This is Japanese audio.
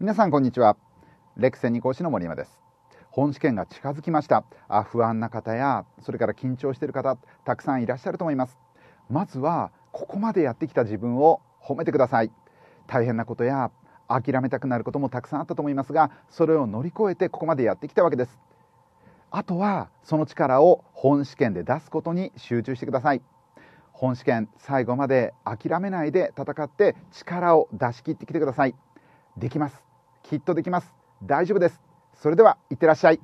皆さんこんにちはレクセニ講師の森山です本試験が近づきましたあ不安な方やそれから緊張している方たくさんいらっしゃると思いますまずはここまでやってきた自分を褒めてください大変なことや諦めたくなることもたくさんあったと思いますがそれを乗り越えてここまでやってきたわけですあとはその力を本試験で出すことに集中してください本試験最後まで諦めないで戦って力を出し切ってきてくださいできますきっとできます大丈夫ですそれではいってらっしゃい